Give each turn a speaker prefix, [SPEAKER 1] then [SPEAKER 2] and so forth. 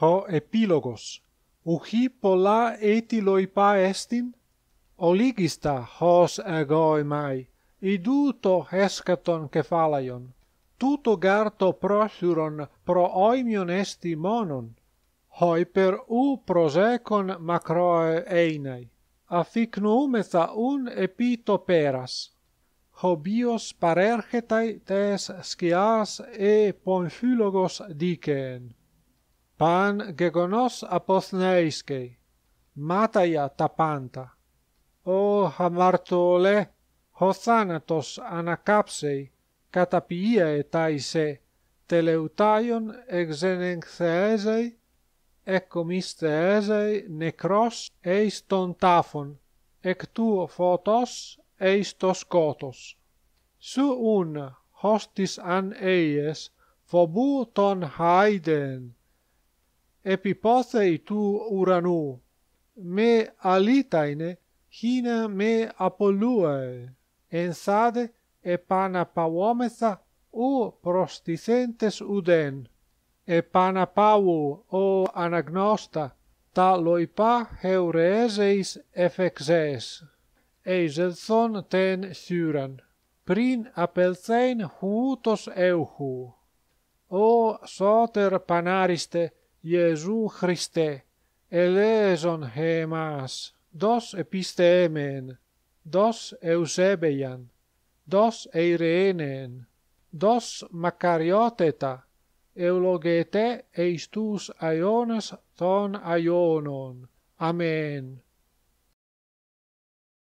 [SPEAKER 1] ho epilogos uhi pola etiloi pa estin oligista hos agoi mai iduto heskaton kefalaion tuto garto prosuron pro oimion esti monon hoi per u prosekon makroe einai afik un epito peras hobios parergetai tes skias e ponfylogos diken Παν γεγονός αποθνείσκει, μάταια τα πάντα. Ω, αμαρτωλέ, ο θάνατος ανακάψει, καταπιεε εισέ, τελεουτάιον εξενεγθέζει, εκομισθέζει νεκρός εις τον τάφον, εκ του φωτός εις το σκότος. Σου ούν, ως τις αν φοβού τον χάιδεν, επί του ουρανού, με αλήταινε χίνα με απολούε, σάδε επαναπαυόμεθα ο προστιθέντες ουδέν. επαναπαω ο αναγνώστα, τα λοϊπά χευρεέζεις εφεξές. Εισελθόν τεν θύραν, πριν απελθέν χούτος εύχου. Ο σώτερ πανάριστε, Ιησού Χριστέ, ελέζον εμάς, δος επιστέμεν, δος εουσέβειαν, δος εηρένεν, δος μακαριότητα, ευλογετέ εις τους αιώνας των αιώνων. Αμήν.